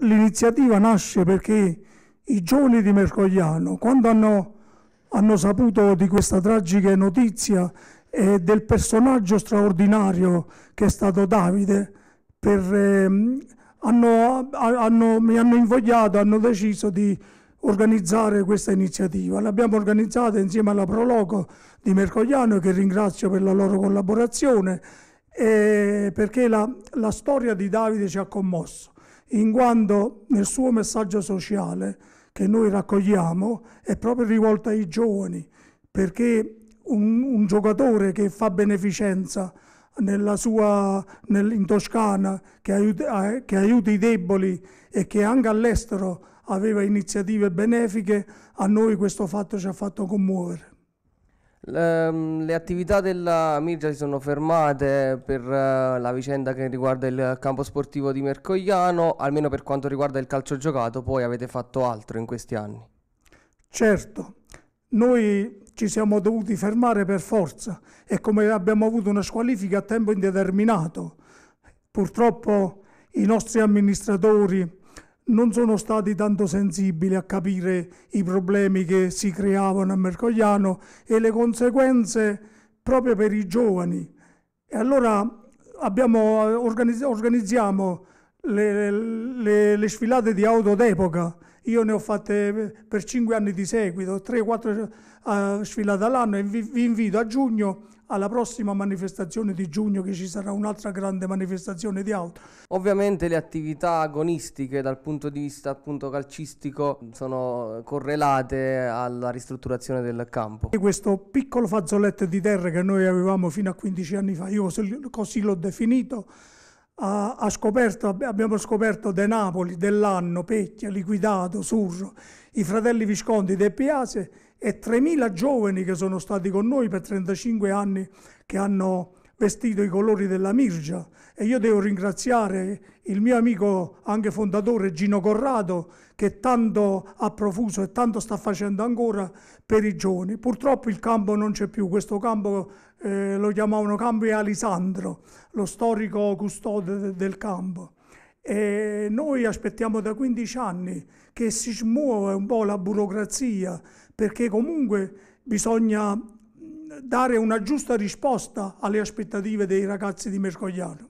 L'iniziativa nasce perché i giovani di Mercogliano, quando hanno, hanno saputo di questa tragica notizia e del personaggio straordinario che è stato Davide, per, eh, hanno, hanno, mi hanno invogliato, hanno deciso di organizzare questa iniziativa. L'abbiamo organizzata insieme alla Proloco di Mercogliano che ringrazio per la loro collaborazione eh, perché la, la storia di Davide ci ha commosso in quanto nel suo messaggio sociale che noi raccogliamo è proprio rivolto ai giovani, perché un, un giocatore che fa beneficenza sua, nel, in Toscana, che aiuta, che aiuta i deboli e che anche all'estero aveva iniziative benefiche, a noi questo fatto ci ha fatto commuovere. Ehm, le attività della Mirgia si sono fermate per eh, la vicenda che riguarda il campo sportivo di Mercogliano, almeno per quanto riguarda il calcio giocato, poi avete fatto altro in questi anni. Certo, noi ci siamo dovuti fermare per forza e come abbiamo avuto una squalifica a tempo indeterminato, purtroppo i nostri amministratori non sono stati tanto sensibili a capire i problemi che si creavano a Mercogliano e le conseguenze proprio per i giovani. E allora abbiamo, organizziamo le, le, le sfilate di auto d'epoca io ne ho fatte per cinque anni di seguito, 3 quattro uh, sfilate all'anno e vi, vi invito a giugno alla prossima manifestazione di giugno che ci sarà un'altra grande manifestazione di auto. Ovviamente le attività agonistiche dal punto di vista appunto, calcistico sono correlate alla ristrutturazione del campo. E questo piccolo fazzoletto di terra che noi avevamo fino a 15 anni fa, io così l'ho definito, ha, ha scoperto, abbiamo scoperto De Napoli, Dell'Anno, Pecchia, Liquidato, Surro, i fratelli Visconti, De Piase e 3.000 giovani che sono stati con noi per 35 anni che hanno vestito i colori della Mirgia e io devo ringraziare il mio amico anche fondatore Gino Corrado che tanto ha profuso e tanto sta facendo ancora per i giovani. Purtroppo il campo non c'è più, questo campo eh, lo chiamavano Campo di Alisandro, lo storico custode del campo. E noi aspettiamo da 15 anni che si smuova un po' la burocrazia perché comunque bisogna dare una giusta risposta alle aspettative dei ragazzi di Mercogliano.